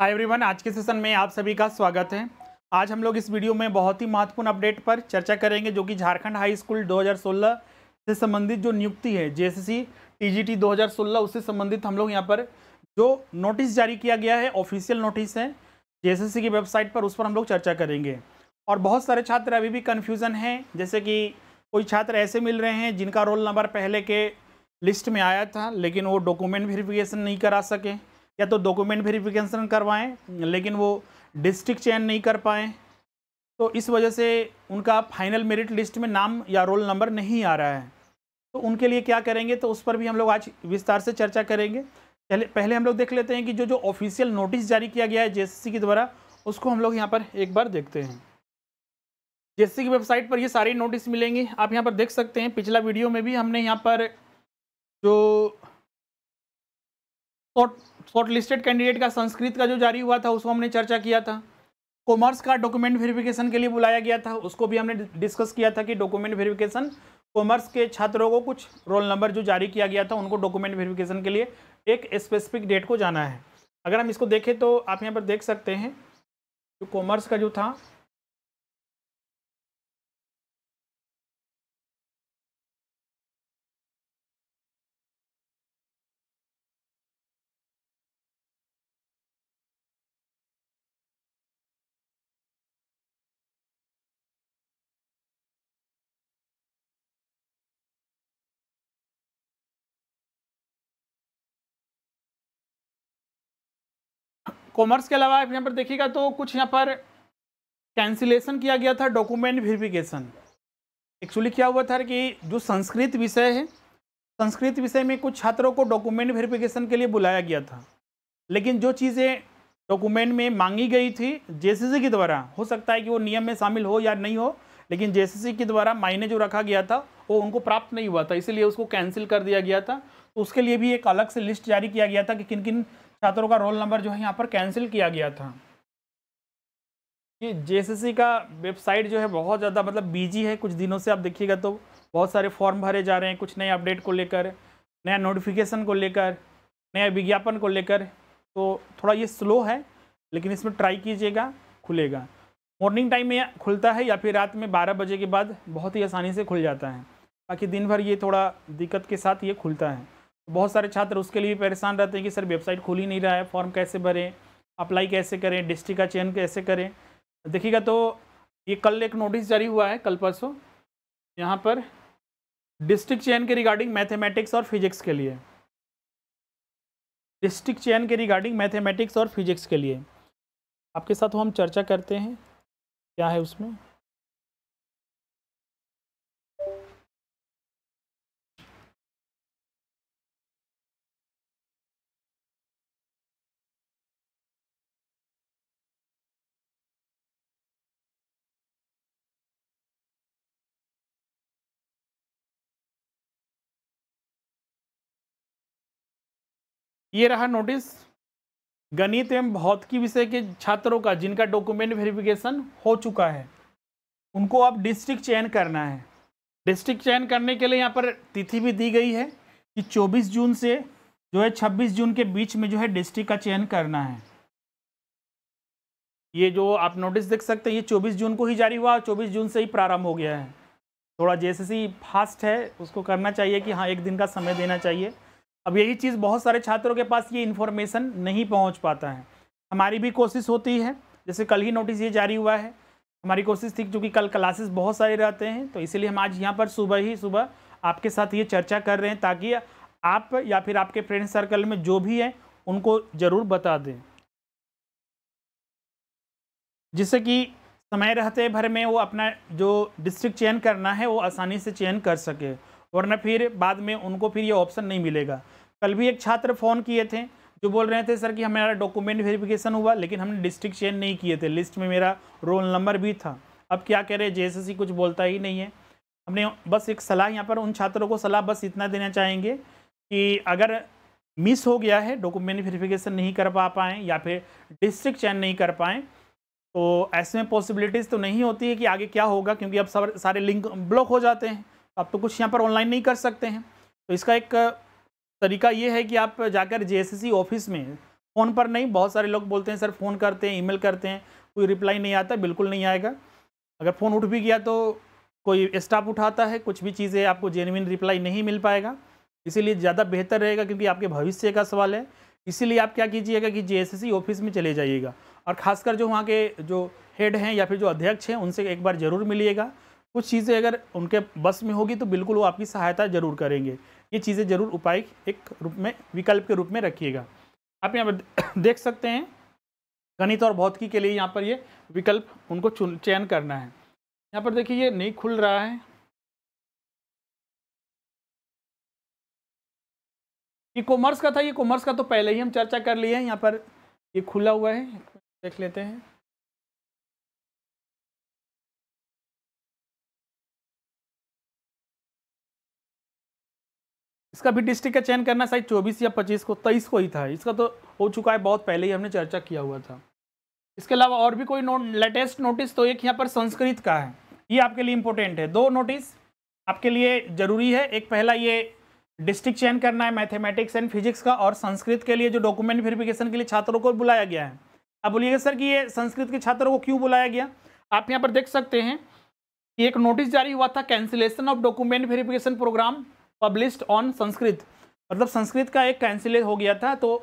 hi everyone आज के session में आप सभी का स्वागत है आज हम लोग इस वीडियो में बहुत ही महत्वपूर्ण अपडेट पर चर्चा करेंगे जो कि झारखंड हाई स्कूल 2016 से संबंधित जो नियुक्ति है जेएससी टीजीटी 2016 उससे संबंधित हम लोग यहाँ पर जो नोटिस जारी किया गया है ऑफिशियल नोटिस है जे की वेबसाइट पर उस पर हम लोग चर्चा करेंगे और बहुत सारे छात्र अभी भी कन्फ्यूज़न हैं जैसे कि कोई छात्र ऐसे मिल रहे हैं जिनका रोल नंबर पहले के लिस्ट में आया था लेकिन वो डॉक्यूमेंट वेरिफिकेशन नहीं करा सके या तो डॉक्यूमेंट वेरिफिकेशन करवाएं लेकिन वो डिस्ट्रिक्ट चयन नहीं कर पाएँ तो इस वजह से उनका फाइनल मेरिट लिस्ट में नाम या रोल नंबर नहीं आ रहा है तो उनके लिए क्या करेंगे तो उस पर भी हम लोग आज विस्तार से चर्चा करेंगे पहले पहले हम लोग देख लेते हैं कि जो जो ऑफिशियल नोटिस जारी किया गया है जे के द्वारा उसको हम लोग यहाँ पर एक बार देखते हैं जे की वेबसाइट पर ये सारी नोटिस मिलेंगी आप यहाँ पर देख सकते हैं पिछला वीडियो में भी हमने यहाँ पर जो शॉर्ट लिस्टेड कैंडिडेट का संस्कृत का जो जारी हुआ था उसको हमने चर्चा किया था कॉमर्स का डॉक्यूमेंट वेरिफिकेशन के लिए बुलाया गया था उसको भी हमने डिस्कस किया था कि डॉक्यूमेंट वेरिफिकेशन कॉमर्स के छात्रों को कुछ रोल नंबर जो जारी किया गया था उनको डॉक्यूमेंट वेरिफिकेशन के लिए एक स्पेसिफिक डेट को जाना है अगर हम इसको देखें तो आप यहाँ पर देख सकते हैं जो कॉमर्स का जो था कॉमर्स के अलावा यहाँ पर देखिएगा तो कुछ यहाँ पर कैंसिलेशन किया गया था डॉक्यूमेंट वेरिफिकेशन एक्चुअली क्या हुआ था कि जो संस्कृत विषय है संस्कृत विषय में कुछ छात्रों को डॉक्यूमेंट वेरिफिकेशन के लिए बुलाया गया था लेकिन जो चीज़ें डॉक्यूमेंट में मांगी गई थी जे के द्वारा हो सकता है कि वो नियम में शामिल हो या नहीं हो लेकिन जे के द्वारा मायने जो रखा गया था वो उनको प्राप्त नहीं हुआ था इसीलिए उसको कैंसिल कर दिया गया था तो उसके लिए भी एक अलग से लिस्ट जारी किया गया था कि किन किन छात्रों का रोल नंबर जो है यहाँ पर कैंसिल किया गया था कि जे का वेबसाइट जो है बहुत ज़्यादा मतलब बिजी है कुछ दिनों से आप देखिएगा तो बहुत सारे फॉर्म भरे जा रहे हैं कुछ नए अपडेट को लेकर नया नोटिफिकेशन को लेकर नया विज्ञापन को लेकर तो थोड़ा ये स्लो है लेकिन इसमें ट्राई कीजिएगा खुलेगा मॉर्निंग टाइम में खुलता है या फिर रात में बारह बजे के बाद बहुत ही आसानी से खुल जाता है बाकी दिन भर ये थोड़ा दिक्कत के साथ ये खुलता है बहुत सारे छात्र उसके लिए परेशान रहते हैं कि सर वेबसाइट खुल ही नहीं रहा है फॉर्म कैसे भरें अप्लाई कैसे करें डिस्ट्रिक्ट का चयन कैसे करें देखिएगा तो ये कल एक नोटिस जारी हुआ है कल परसों यहाँ पर डिस्ट्रिक्ट चयन के रिगार्डिंग मैथमेटिक्स और फिजिक्स के लिए डिस्ट्रिक्ट चयन के रिगार्डिंग मैथमेटिक्स और फिजिक्स के लिए आपके साथ हम चर्चा करते हैं क्या है उसमें ये रहा नोटिस गणित एवं भौतिकी विषय के छात्रों का जिनका डॉक्यूमेंट वेरिफिकेशन हो चुका है उनको अब डिस्ट्रिक्ट चयन करना है डिस्ट्रिक्ट चयन करने के लिए यहाँ पर तिथि भी दी गई है कि 24 जून से जो है 26 जून के बीच में जो है डिस्ट्रिक्ट का चयन करना है ये जो आप नोटिस देख सकते हैं ये 24 जून को ही जारी हुआ और 24 जून से ही प्रारंभ हो गया है थोड़ा जैसे फास्ट है उसको करना चाहिए कि हाँ एक दिन का समय देना चाहिए अब यही चीज़ बहुत सारे छात्रों के पास ये इन्फॉर्मेशन नहीं पहुंच पाता है हमारी भी कोशिश होती है जैसे कल ही नोटिस ये जारी हुआ है हमारी कोशिश थी क्योंकि कल क्लासेस बहुत सारे रहते हैं तो इसीलिए हम आज यहाँ पर सुबह ही सुबह आपके साथ ये चर्चा कर रहे हैं ताकि आप या फिर आपके फ्रेंड सर्कल में जो भी हैं उनको ज़रूर बता दें जिससे कि समय रहते भर में वो अपना जो डिस्ट्रिक्ट चयन करना है वो आसानी से चयन कर सके वरना फिर बाद में उनको फिर ये ऑप्शन नहीं मिलेगा कल भी एक छात्र फ़ोन किए थे जो बोल रहे थे सर कि हमारा डॉक्यूमेंट वेरिफिकेशन हुआ लेकिन हमने डिस्ट्रिक्ट चेंज नहीं किए थे लिस्ट में मेरा रोल नंबर भी था अब क्या कह रहे जे कुछ बोलता ही नहीं है हमने बस एक सलाह यहाँ पर उन छात्रों को सलाह बस इतना देना चाहेंगे कि अगर मिस हो गया है डॉक्यूमेंट वेरिफिकेशन नहीं कर पा पाएँ या फिर डिस्ट्रिक्ट चैन नहीं कर पाएँ तो ऐसे में पॉसिबिलिटीज़ तो नहीं होती है कि आगे क्या होगा क्योंकि अब सब सारे लिंक ब्लॉक हो जाते हैं अब तो कुछ यहाँ पर ऑनलाइन नहीं कर सकते हैं तो इसका एक तरीका ये है कि आप जाकर जे ऑफिस में फ़ोन पर नहीं बहुत सारे लोग बोलते हैं सर फ़ोन करते हैं ईमेल करते हैं कोई रिप्लाई नहीं आता बिल्कुल नहीं आएगा अगर फ़ोन उठ भी गया तो कोई स्टाफ उठाता है कुछ भी चीज़ें आपको जेनविन रिप्लाई नहीं मिल पाएगा इसीलिए ज़्यादा बेहतर रहेगा क्योंकि आपके भविष्य का सवाल है इसीलिए आप क्या कीजिएगा कि जे ऑफिस में चले जाइएगा और ख़ासकर जो वहाँ के जो हेड हैं या फिर जो अध्यक्ष हैं उनसे एक बार ज़रूर मिलिएगा कुछ चीज़ें अगर उनके बस में होगी तो बिल्कुल वो आपकी सहायता ज़रूर करेंगे ये चीज़ें जरूर उपाय एक रूप में विकल्प के रूप में रखिएगा आप यहाँ पर देख सकते हैं गणित और भौतिकी के लिए यहाँ पर ये विकल्प उनको चयन करना है यहाँ पर देखिए ये नहीं खुल रहा है ये कॉमर्स का था ये कॉमर्स का तो पहले ही हम चर्चा कर लिए हैं यहाँ पर ये खुला हुआ है देख लेते हैं इसका भी डिस्ट्रिक्ट का चयन करना शायद चौबीस या पच्चीस को तेईस को ही था इसका तो हो चुका है बहुत पहले ही हमने चर्चा किया हुआ था इसके अलावा और भी कोई नो, लेटेस्ट नोटिस तो एक यहाँ पर संस्कृत का है ये आपके लिए इम्पोर्टेंट है दो नोटिस आपके लिए ज़रूरी है एक पहला ये डिस्ट्रिक्ट चयन करना है मैथमेटिक्स एंड फिजिक्स का और संस्कृत के लिए जो डॉक्यूमेंट वेरिफिकेशन के लिए छात्रों को बुलाया गया है आप बोलिएगा सर कि ये संस्कृत के छात्रों को क्यों बुलाया गया आप यहाँ पर देख सकते हैं कि एक नोटिस जारी हुआ था cancellation of document verification programme published on Sanskrit मतलब संस्कृत का एक कैंसिले हो गया था तो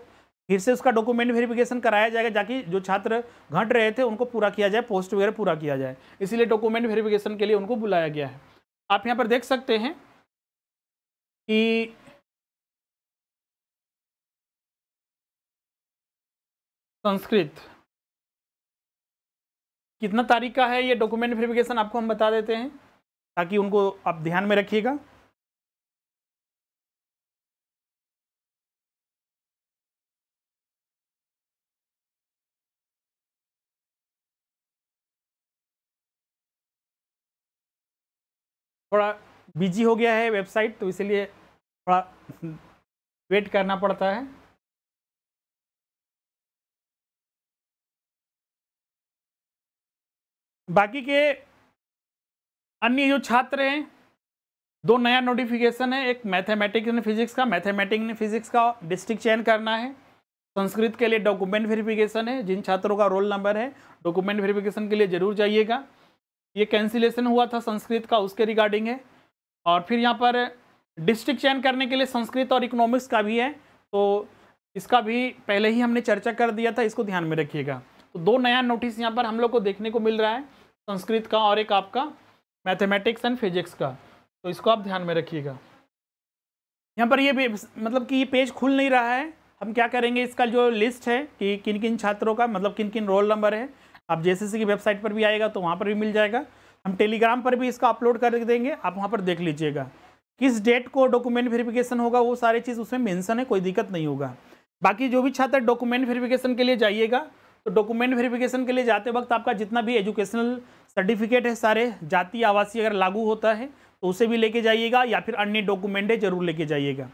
फिर से उसका डॉक्यूमेंट वेरिफिकेशन कराया जाएगा ताकि जो छात्र घट रहे थे उनको पूरा किया जाए पोस्ट वगैरह पूरा किया जाए इसीलिए डॉक्यूमेंट वेरिफिकेशन के लिए उनको बुलाया गया है आप यहाँ पर देख सकते हैं कि संस्कृत कितना तारीख का है ये डॉक्यूमेंट वेरिफिकेशन आपको हम बता देते हैं ताकि उनको आप ध्यान में रखिएगा थोड़ा बिजी हो गया है वेबसाइट तो इसलिए थोड़ा वेट करना पड़ता है बाकी के अन्य जो छात्र हैं दो नया नोटिफिकेशन है एक मैथमेटिक्स एंड फिजिक्स का मैथमेटिक्स एंड फिजिक्स का डिस्ट्रिक्ट चयन करना है संस्कृत के लिए डॉक्यूमेंट वेरिफिकेशन है जिन छात्रों का रोल नंबर है डॉक्यूमेंट वेरिफिकेशन के लिए जरूर जाइएगा ये कैंसिलेशन हुआ था संस्कृत का उसके रिगार्डिंग है और फिर यहाँ पर डिस्ट्रिक्ट चयन करने के लिए संस्कृत और इकोनॉमिक्स का भी है तो इसका भी पहले ही हमने चर्चा कर दिया था इसको ध्यान में रखिएगा तो दो नया नोटिस यहाँ पर हम लोग को देखने को मिल रहा है संस्कृत का और एक आपका मैथमेटिक्स एंड फिजिक्स का तो इसको आप ध्यान में रखिएगा यहाँ पर ये मतलब कि ये पेज खुल नहीं रहा है हम क्या करेंगे इसका जो लिस्ट है कि किन किन छात्रों का मतलब किन किन रोल नंबर है आप जे की वेबसाइट पर भी आएगा तो वहाँ पर भी मिल जाएगा हम टेलीग्राम पर भी इसका अपलोड कर देंगे आप वहाँ पर देख लीजिएगा किस डेट को डॉक्यूमेंट वेरिफिकेशन होगा वो सारी चीज़ उसमें मेंशन है कोई दिक्कत नहीं होगा बाकी जो भी छात्र डॉक्यूमेंट वेरिफिकेशन के लिए जाइएगा तो डॉक्यूमेंट वेरिफिकेशन के लिए जाते वक्त आपका जितना भी एजुकेशनल सर्टिफिकेट है सारे जाति आवासीय अगर लागू होता है तो उसे भी लेके जाइएगा या फिर अन्य डॉक्यूमेंट है जरूर लेके जाइएगा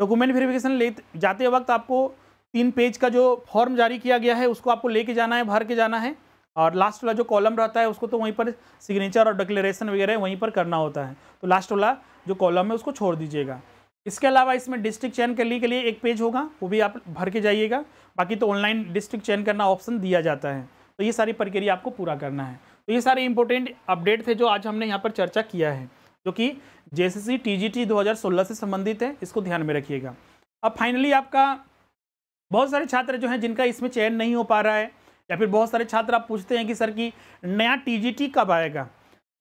डॉक्यूमेंट वेरिफिकेशन ले जाते वक्त आपको तीन पेज का जो फॉर्म जारी किया गया है उसको आपको लेके जाना है भर के जाना है और लास्ट वाला जो कॉलम रहता है उसको तो वहीं पर सिग्नेचर और डिक्लेरेशन वगैरह वहीं पर करना होता है तो लास्ट वाला जो कॉलम है उसको छोड़ दीजिएगा इसके अलावा इसमें डिस्ट्रिक्ट चयन करने के लिए एक पेज होगा वो भी आप भर के जाइएगा बाकी तो ऑनलाइन डिस्ट्रिक्ट चयन करना ऑप्शन दिया जाता है तो ये सारी प्रक्रिया आपको पूरा करना है तो ये सारे इंपॉर्टेंट अपडेट थे जो आज हमने यहाँ पर चर्चा किया है जो कि जे सी सी टी जी टी दो हज़ार सोलह से संबंधित है इसको ध्यान में रखिएगा अब फाइनली आपका बहुत सारे छात्र जो हैं जिनका इसमें चयन नहीं हो पा रहा है या फिर बहुत सारे छात्र आप पूछते हैं कि सर की नया टीजीटी कब आएगा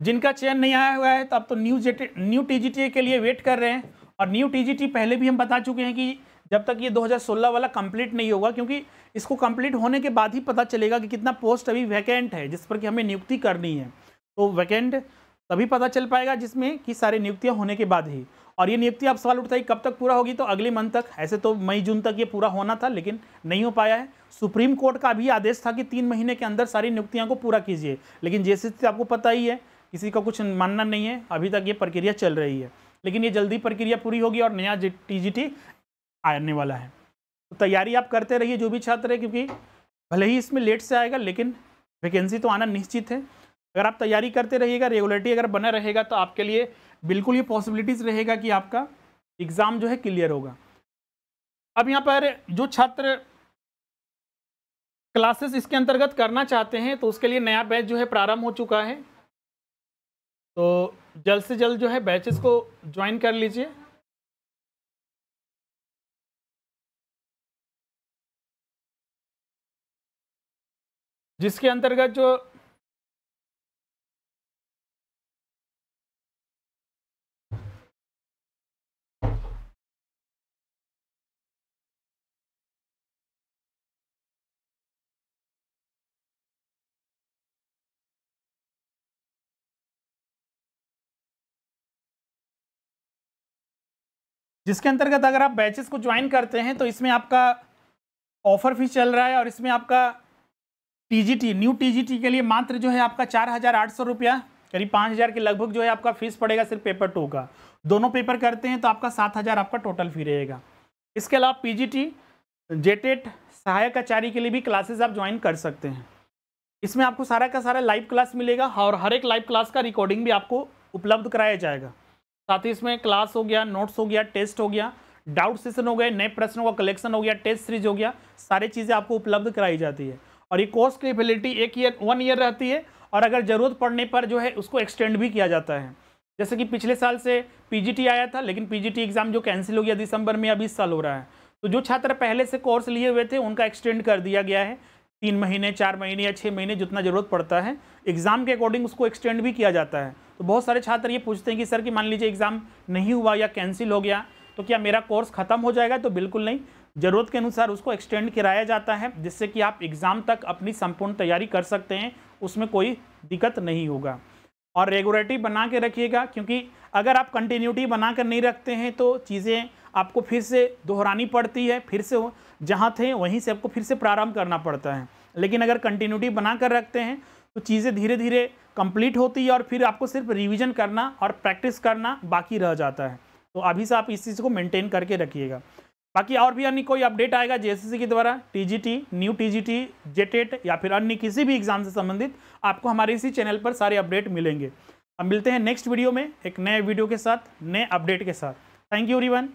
जिनका चयन नहीं आया हुआ है तो आप तो न्यू न्यू टीजीटी के लिए वेट कर रहे हैं और न्यू टीजीटी पहले भी हम बता चुके हैं कि जब तक ये 2016 वाला कंप्लीट नहीं होगा क्योंकि इसको कंप्लीट होने के बाद ही पता चलेगा कि कितना पोस्ट अभी वैकेंट है जिस पर कि हमें नियुक्ति करनी है तो वैकेंट तभी पता चल पाएगा जिसमें कि सारे नियुक्तियाँ होने के बाद ही और ये नियुक्ति आप सवाल उठता है कब तक पूरा होगी तो अगले मंथ तक ऐसे तो मई जून तक ये पूरा होना था लेकिन नहीं हो पाया है सुप्रीम कोर्ट का भी आदेश था कि तीन महीने के अंदर सारी नियुक्तियाँ को पूरा कीजिए लेकिन जैसे आपको पता ही है किसी का कुछ मानना नहीं है अभी तक ये प्रक्रिया चल रही है लेकिन ये जल्दी प्रक्रिया पूरी होगी और नया टी आने वाला है तो तैयारी आप करते रहिए जो भी छात्र है क्योंकि भले ही इसमें लेट से आएगा लेकिन वैकेंसी तो आना निश्चित है अगर आप तैयारी करते रहिएगा रेगुलरिटी अगर बना रहेगा तो आपके लिए बिल्कुल ये पॉसिबिलिटीज़ रहेगा कि आपका एग्ज़ाम जो है क्लियर होगा अब यहाँ पर जो छात्र क्लासेस इसके अंतर्गत करना चाहते हैं तो उसके लिए नया बैच जो है प्रारंभ हो चुका है तो जल्द से जल्द जो है बैचेस को ज्वाइन कर लीजिए जिसके अंतर्गत जो जिसके अंतर्गत अगर आप बैचेस को ज्वाइन करते हैं तो इसमें आपका ऑफर फीस चल रहा है और इसमें आपका टीजीटी न्यू टीजीटी के लिए मात्र जो है आपका चार हज़ार आठ सौ रुपया करीब पाँच हज़ार के लगभग जो है आपका फीस पड़ेगा सिर्फ पेपर टू का दोनों पेपर करते हैं तो आपका सात हज़ार आपका टोटल फी रहेगा इसके अलावा टी जेटेट e सहायक आचार्य के लिए भी क्लासेस आप ज्वाइन कर सकते हैं इसमें आपको सारा का सारा लाइव क्लास मिलेगा और हर एक लाइव क्लास का रिकॉर्डिंग भी आपको उपलब्ध कराया जाएगा साथ ही इसमें क्लास हो गया नोट्स हो गया टेस्ट हो गया डाउट सेशन हो गए नए प्रश्नों का कलेक्शन हो गया टेस्ट सीरीज हो गया सारी चीज़ें आपको उपलब्ध कराई जाती है और ये कोर्स की वैलिडिटी एक ईयर वन ईयर रहती है और अगर ज़रूरत पड़ने पर जो है उसको एक्सटेंड भी किया जाता है जैसे कि पिछले साल से पीजीटी आया था लेकिन पीजीटी एग्ज़ाम जो कैंसिल हो गया दिसंबर में अभी इस साल हो रहा है तो जो छात्र पहले से कोर्स लिए हुए थे उनका एक्सटेंड कर दिया गया है तीन महीने चार महीने या छः महीने जितना ज़रूरत पड़ता है एग्ज़ाम के अकॉर्डिंग उसको एक्सटेंड भी किया जाता है तो बहुत सारे छात्र ये पूछते हैं कि सर कि मान लीजिए एग्ज़ाम नहीं हुआ या कैंसिल हो गया तो क्या मेरा कोर्स ख़त्म हो जाएगा तो बिल्कुल नहीं ज़रूरत के अनुसार उसको एक्सटेंड कराया जाता है जिससे कि आप एग्ज़ाम तक अपनी संपूर्ण तैयारी कर सकते हैं उसमें कोई दिक्कत नहीं होगा और रेगुलरिटी बना के रखिएगा क्योंकि अगर आप कंटिन्यूटी बना कर नहीं रखते हैं तो चीज़ें आपको फिर से दोहरानी पड़ती है फिर से जहाँ थे वहीं से आपको फिर से प्रारंभ करना पड़ता है लेकिन अगर कंटिन्यूटी बना कर रखते हैं तो चीज़ें धीरे धीरे कंप्लीट होती है और फिर आपको सिर्फ रिवीजन करना और प्रैक्टिस करना बाकी रह जाता है तो अभी से आप इस चीज़ को मेंटेन करके रखिएगा बाकी और भी अन्य कोई अपडेट आएगा जेएससी के द्वारा टीजीटी न्यू टीजीटी जेटेट या फिर अन्य किसी भी एग्जाम से संबंधित आपको हमारे इसी चैनल पर सारे अपडेट मिलेंगे अब मिलते हैं नेक्स्ट वीडियो में एक नए वीडियो के साथ नए अपडेट के साथ थैंक यू रिवन